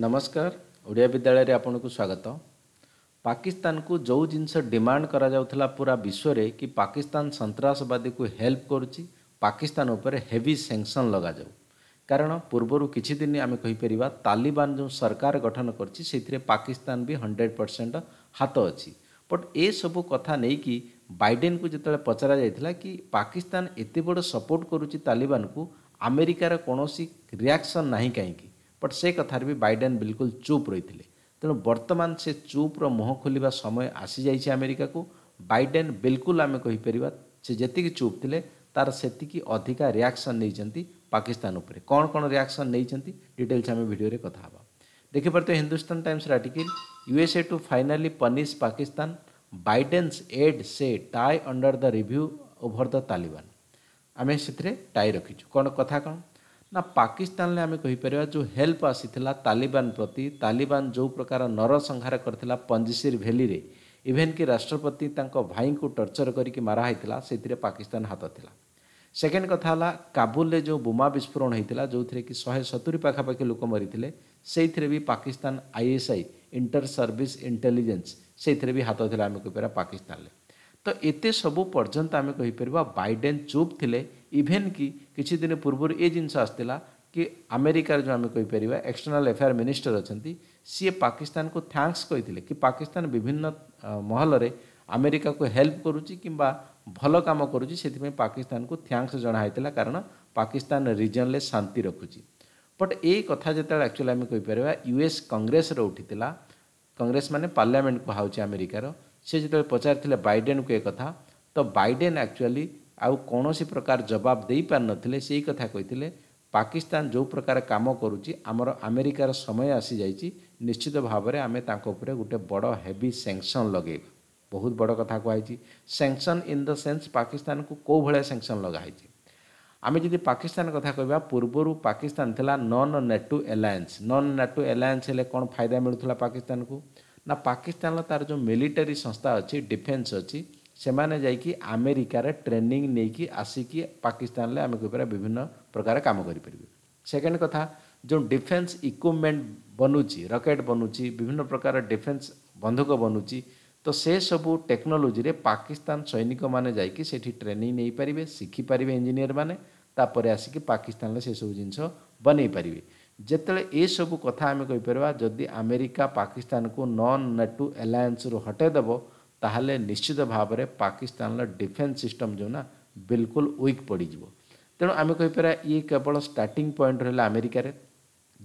ନମସ୍କାର ଓଡ଼ିଆ ବିଦ୍ୟାଳୟରେ ଆପଣଙ୍କୁ ସ୍ୱାଗତ ପାକିସ୍ତାନକୁ ଯେଉଁ ଜିନିଷ ଡିମାଣ୍ଡ କରାଯାଉଥିଲା ପୁରା ବିଶ୍ୱରେ କି ପାକିସ୍ତାନ ସନ୍ତାସବାଦୀକୁ ହେଲ୍ପ କରୁଛି ପାକିସ୍ତାନ ଉପରେ ହେଭି ସେଙ୍କସନ୍ ଲଗାଯାଉ କାରଣ ପୂର୍ବରୁ କିଛି ଦିନ ଆମେ କହିପାରିବା ତାଲିବାନ ଯେଉଁ ସରକାର ଗଠନ କରିଛି ସେଥିରେ ପାକିସ୍ତାନ ବି ହଣ୍ଡ୍ରେଡ଼ ପରସେଣ୍ଟ ହାତ ଅଛି ବଟ୍ ଏସବୁ କଥା ନେଇକି ବାଇଡେନ୍କୁ ଯେତେବେଳେ ପଚରାଯାଇଥିଲା କି ପାକିସ୍ତାନ ଏତେ ବଡ଼ ସପୋର୍ଟ କରୁଛି ତାଲିବାନକୁ ଆମେରିକାର କୌଣସି ରିଆକ୍ସନ୍ ନାହିଁ କାହିଁକି बट से कथार भी बैडेन बिल्कुल चुप रही थे तेणु बर्तमान से चुप्र मुह खोल समय आसी जाइए आमेरिका को बैडेन बिल्कुल आम कहीपर से जी चुप थे तार से अधिका रियाक्शन नहीं पाकिस्तान उपरे कौन कौन रियाक्शन नहीं डिटेल्स आम कथ में कथा देखिपारे तो Hindustan Times article USA to finally punish Pakistan Biden's aid से tie under the review over the Taliban आम से टाई रखीचु कौन कथा कौन ना पाकिस्तान में आम कहीपर जो हेल्प आसाला तालिबान प्रति तालिबान जो प्रकार नर संहार कर पंजीसीर भैली रे, इवेन कि राष्ट्रपति भाई को टर्चर करके मराहीला से पाकिस्तान हाथ थी सेकेंड कथा काबुल जो बोमा विस्फोरण होता जो थे कि शहे सतुरी पखापाखि लोक मरी भी Pakistan ISI inter service intelligence से भी हाथ थी आम कहपर पाकिस्तान तो ये सब पर्यटन आम कहीपर बैडेन चुप थे ଇଭେନ୍ କି କିଛି ଦିନ ପୂର୍ବରୁ ଏ ଜିନିଷ ଆସିଥିଲା କି ଆମେରିକାର ଯେଉଁ ଆମେ କହିପାରିବା ଏକ୍ସଟର୍ନାଲ୍ ଆଫେୟାର୍ ମିନିଷ୍ଟର ଅଛନ୍ତି ସିଏ ପାକିସ୍ତାନକୁ ଥ୍ୟାଙ୍କସ୍ କହିଥିଲେ କି ପାକିସ୍ତାନ ବିଭିନ୍ନ ମହଲରେ ଆମେରିକାକୁ ହେଲ୍ପ କରୁଛି କିମ୍ବା ଭଲ କାମ କରୁଛି ସେଥିପାଇଁ ପାକିସ୍ତାନକୁ ଥ୍ୟାଙ୍କସ୍ ଜଣାହେଇଥିଲା କାରଣ ପାକିସ୍ତାନ ରିଜନ୍ରେ ଶାନ୍ତି ରଖୁଛି ବଟ୍ ଏଇ କଥା ଯେତେବେଳେ ଆକ୍ଚୁଆଲି ଆମେ କହିପାରିବା ୟୁଏସ୍ କଂଗ୍ରେସର ଉଠିଥିଲା କଂଗ୍ରେସ ମାନେ ପାର୍ଲାମେଣ୍ଟ କୁହାହେଉଛି ଆମେରିକାର ସେ ଯେତେବେଳେ ପଚାରିଥିଲେ ବାଇଡେନକୁ ଏ କଥା ତ ବାଇଡେନ୍ ଆକ୍ଚୁଆଲି ଆଉ କୌଣସି ପ୍ରକାର ଜବାବ ଦେଇପାରିନଥିଲେ ସେଇ କଥା କହିଥିଲେ ପାକିସ୍ତାନ ଯେଉଁ ପ୍ରକାର କାମ କରୁଛି ଆମର ଆମେରିକାର ସମୟ ଆସିଯାଇଛି ନିଶ୍ଚିତ ଭାବରେ ଆମେ ତାଙ୍କ ଉପରେ ଗୋଟେ ବଡ଼ ହେଭି ସେଙ୍କସନ୍ ଲଗେଇବା ବହୁତ ବଡ଼ କଥା କୁହାଯାଇଛି ସେଙ୍କସନ୍ ଇନ୍ ଦ ସେନ୍ସ ପାକିସ୍ତାନକୁ କେଉଁ ଭଳିଆ ସେଙ୍କସନ୍ ଲଗାହେଇଛି ଆମେ ଯଦି ପାକିସ୍ତାନ କଥା କହିବା ପୂର୍ବରୁ ପାକିସ୍ତାନ ଥିଲା non NATO alliance non NATO alliance ହେଲେ କ'ଣ ଫାଇଦା ମିଳୁଥିଲା ପାକିସ୍ତାନକୁ ନା ପାକିସ୍ତାନର ତା'ର ଯେଉଁ ମିଲିଟାରୀ ସଂସ୍ଥା ଅଛି ଡିଫେନ୍ସ ଅଛି से आमेरिकार ट्रेनिंग नहीं कि आसिक पाकिस्तान में आम विभिन्न प्रकार काम सेकेंड कथा जो डिफेन्स इक्विपमेंट बनुच्छे रकेट बनुच्छी विभिन्न प्रकार डिफेन्स बंधुक बनुच्छी तो से सब टेक्नोलोजी पाकिस्तान सैनिक मैंने जाकि ट्रेनिंग नहीं पारे शिखिपारे इंजीनियर मैंने आसिक पाकिस्तान से सब जिन बन पारे जिते ये सब कथा आम कहीपर जदि आमेरिका पाकिस्तान को नन नेटू एलायस रु हटेदेव ତାହେଲେ ନିଶ୍ଚିତ ଭାବରେ ପାକିସ୍ତାନର ଡିଫେନ୍ସ ସିଷ୍ଟମ୍ ଯେଉଁ ନା ବିଲକୁଲ ୱିକ୍ ପଡ଼ିଯିବ ତେଣୁ ଆମେ କହିପାରିବା ଇଏ କେବଳ ଷ୍ଟାର୍ଟିଂ ପଏଣ୍ଟ ରହିଲା ଆମେରିକାରେ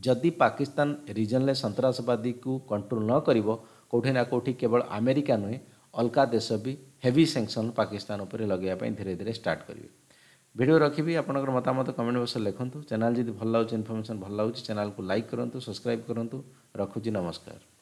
ଯଦି ପାକିସ୍ତାନ ରିଜନରେ ସନ୍ତାସବାଦୀକୁ କଣ୍ଟ୍ରୋଲ ନ କରିବ କେଉଁଠି ନା କେଉଁଠି କେବଳ ଆମେରିକା ନୁହେଁ ଅଲଗା ଦେଶ ବି ହେଭି ସେଙ୍କସନ୍ ପାକିସ୍ତାନ ଉପରେ ଲଗାଇବା ପାଇଁ ଧୀରେ ଧୀରେ ଷ୍ଟାର୍ଟ କରିବେ ଭିଡ଼ିଓ ରଖିବି ଆପଣଙ୍କର ମତାମତ କମେଣ୍ଟ ବକ୍ସରେ ଲେଖନ୍ତୁ ଚ୍ୟାନେଲ୍ ଯଦି ଭଲ ଲାଗୁଛି ଇନଫର୍ମେସନ୍ ଭଲ ଲାଗୁଛି ଚ୍ୟାନେଲ୍କୁ ଲାଇକ୍ କରନ୍ତୁ ସବସ୍କ୍ରାଇବ୍ କରନ୍ତୁ ରଖୁଛି ନମସ୍କାର